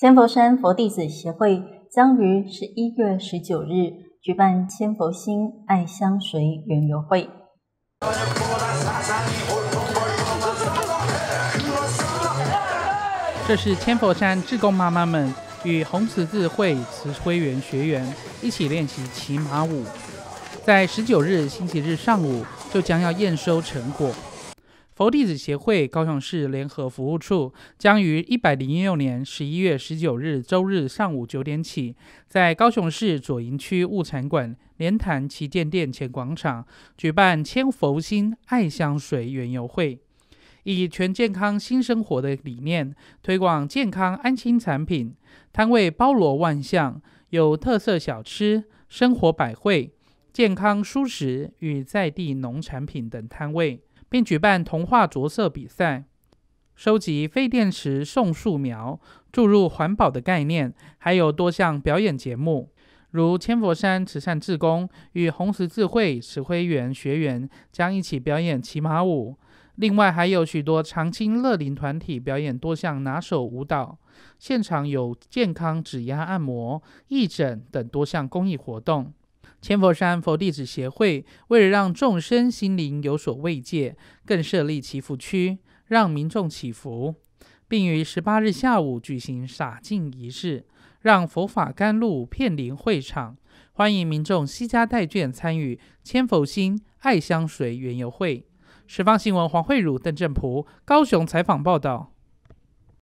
千佛山佛弟子协会将于十一月十九日举办千佛星爱相随圆游会。这是千佛山志工妈妈们与红十字会慈辉园学员一起练习骑马舞，在十九日星期日上午就将要验收成果。佛弟子协会高雄市联合服务处将于一百零六年十一月十九日周日上午九点起，在高雄市左营区物产馆联潭旗舰店前广场举办“千佛心爱香水园游会”，以全健康新生活的理念推广健康安心产品。摊位包罗万象，有特色小吃、生活百汇、健康舒食与在地农产品等摊位。并举办童话着色比赛，收集废电池送树苗，注入环保的概念，还有多项表演节目，如千佛山慈善志工与红十字会指挥员学员将一起表演骑马舞。另外，还有许多常青乐龄团体表演多项拿手舞蹈。现场有健康指压按摩、义诊等多项公益活动。千佛山佛弟子协会为了让众生心灵有所慰藉，更设立祈福区，让民众祈福，并于十八日下午举行洒净仪式，让佛法甘露遍临会场，欢迎民众悉家带眷参与千佛心爱香水缘游会。十方新闻黄慧茹、邓正璞高雄采访报道。